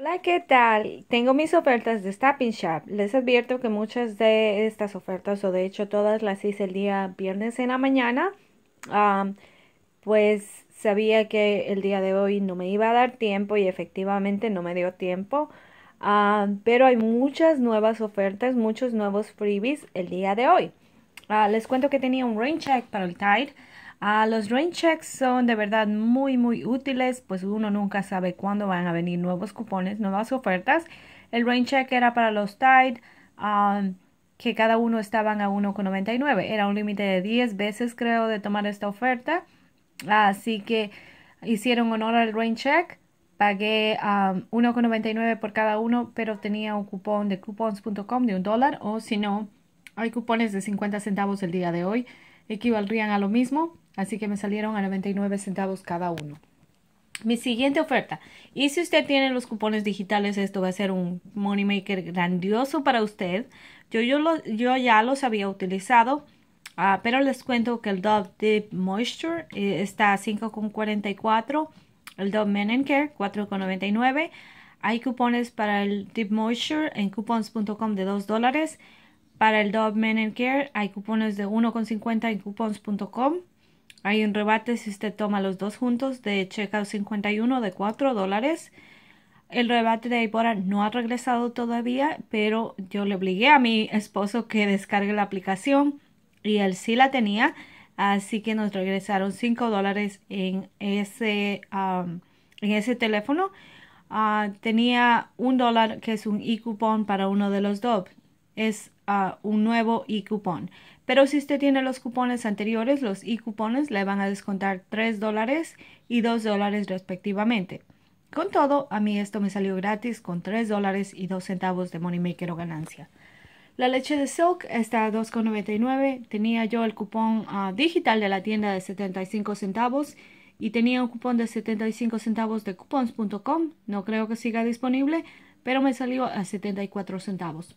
Hola, ¿qué tal? Tengo mis ofertas de Stopping Shop. Les advierto que muchas de estas ofertas, o de hecho todas las hice el día viernes en la mañana, pues sabía que el día de hoy no me iba a dar tiempo y efectivamente no me dio tiempo. pero hay muchas nuevas ofertas, muchos nuevos freebies el día de hoy. Ah, les cuento que tenía un rain check para el Tide los rain checks son de verdad muy, muy útiles, pues uno nunca sabe cuándo van a venir nuevos cupones, nuevas ofertas. El rain check era para los Tide, um, que cada uno estaban a 1,99. Era un límite de 10 veces, creo, de tomar esta oferta. Así que hicieron honor al rain check. Pagué 1,99 um, por cada uno, pero tenía un cupón de coupons.com de un dólar. O si no, hay cupones de 50 centavos el día de hoy. Equivaldrían a lo mismo. Así que me salieron a 99 centavos cada uno. Mi siguiente oferta. Y si usted tiene los cupones digitales, esto va a ser un maker grandioso para usted. Yo, yo, lo, yo ya los había utilizado, ah, pero les cuento que el Dove Deep Moisture eh, está a 5,44. El Dove Men Care 4,99. Hay cupones para el Deep Moisture en coupons.com de 2 dólares. Para el Dove Men Care hay cupones de 1,50 en coupons.com. Hay un rebate si usted toma los dos juntos de checkout 51 de 4 dólares. El rebate de Ibora no ha regresado todavía, pero yo le obligué a mi esposo que descargue la aplicación y él sí la tenía. Así que nos regresaron 5 dólares en ese, um, en ese teléfono. Ah, tenía un dólar que es un e-coupon para uno de los dos. Es ah, un nuevo e-coupon. Pero si usted tiene los cupones anteriores, los e-cupones le van a descontar 3 dólares y 2 dólares respectivamente. Con todo, a mí esto me salió gratis con 3 dólares y 2 centavos de Moneymaker o ganancia. La leche de Silk está a 2,99. Tenía yo el cupón ah, digital de la tienda de 75 centavos y tenía un cupón de 75 centavos de coupons.com. No creo que siga disponible, pero me salió a 74 centavos.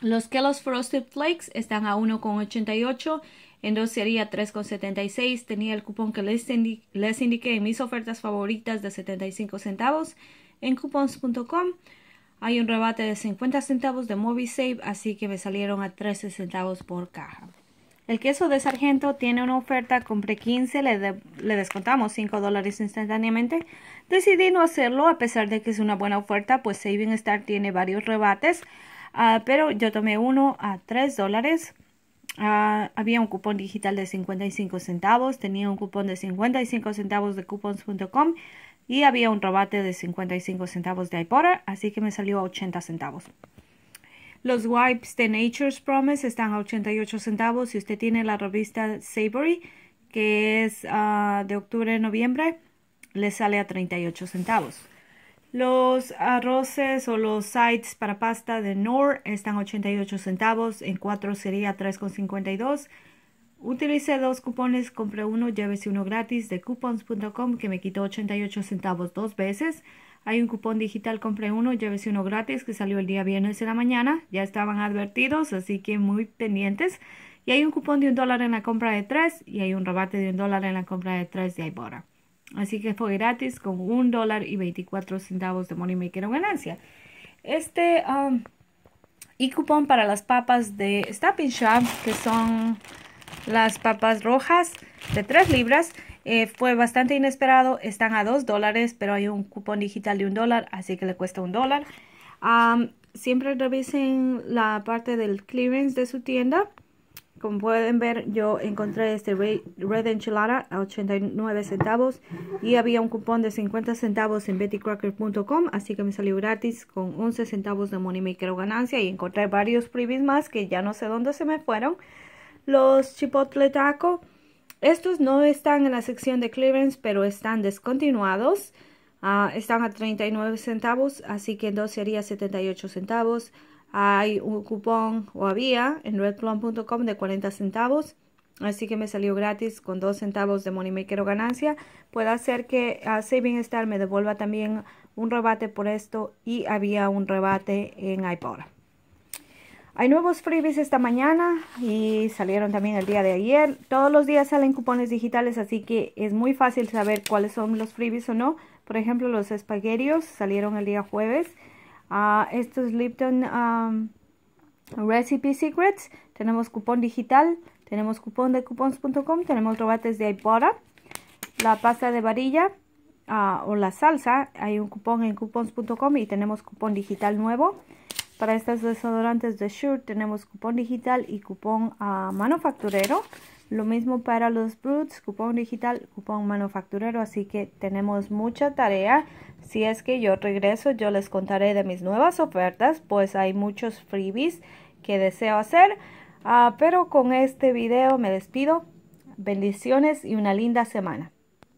Los Kellogg's Frosted Flakes están a 1,88, en dos sería 3,76. Tenía el cupón que les, indiqué en mis ofertas favoritas de 75 centavos en coupons.com. Hay un rebate de 50 centavos de save así que me salieron a 13 centavos por caja. El queso de sargento tiene una oferta, compré 15, le, le descontamos 5 dólares instantáneamente. Decidí no hacerlo a pesar de que es una buena oferta, pues Saving Star tiene varios rebates. Ah, pero yo tomé uno a 3 dólares. Ah, había un cupón digital de 55 centavos, tenía un cupón de 55 centavos de coupons.com y había un robate de 55 centavos de iPoder. así que me salió a 80 centavos. Los wipes de Nature's Promise están a 88 centavos si usted tiene la revista Savory, que es ah, de octubre noviembre, le sale a 38 centavos. Los arroces o los sites para pasta de NOR están 88 centavos, en 4 sería 3,52. Utilicé dos cupones, compré uno, llévese uno gratis de coupons.com que me quitó 88 centavos dos veces. Hay un cupón digital, compré uno, llévese uno gratis que salió el día viernes de la mañana. Ya estaban advertidos, así que muy pendientes. Y hay un cupón de un dólar en la compra de tres y hay un rebate de un dólar en la compra de tres de Ibora. Así que fue gratis con un dólar y 24 centavos de Maker o ganancia. Este um, y cupón para las papas de Stopping Shop, que son las papas rojas de 3 libras. Eh, fue bastante inesperado, están a 2 dólares, pero hay un cupón digital de 1 dólar, así que le cuesta 1 dólar. Um, siempre revisen la parte del clearance de su tienda como pueden ver, yo encontré este Red Enchilada a 89 centavos y había un cupón de 50 centavos en bettycracker.com, así que me salió gratis con 11 centavos de money ganancia y encontré varios privis más que ya no sé dónde se me fueron. Los chipotle taco, estos no están en la sección de clearance, pero están descontinuados. Ah, están a 39 centavos, así que en dos sería 78 centavos. Hay un cupón, o había, en redplum.com de 40 centavos. Así que me salió gratis con 2 centavos de Moneymaker o ganancia. Puede hacer que ah, Saving Star me devuelva también un rebate por esto y había un rebate en iPod. Hay nuevos freebies esta mañana y salieron también el día de ayer. Todos los días salen cupones digitales, así que es muy fácil saber cuáles son los freebies o no. Por ejemplo, los espaguerios salieron el día jueves. Esto ah, estos Lipton um, Recipe Secrets. Tenemos cupón digital, tenemos cupón de cupons.com, tenemos robates de iPoda, la pasta de varilla ah, o la salsa. Hay un cupón en cupons.com y tenemos cupón digital nuevo. Para estas desodorantes de Shure tenemos cupón digital y cupón a ah, manufacturero. Lo mismo para los Brutes, cupón digital, cupón manufacturero. Así que tenemos mucha tarea. Si es que yo regreso, yo les contaré de mis nuevas ofertas, pues hay muchos freebies que deseo hacer. Ah, pero con este video me despido. Bendiciones y una linda semana.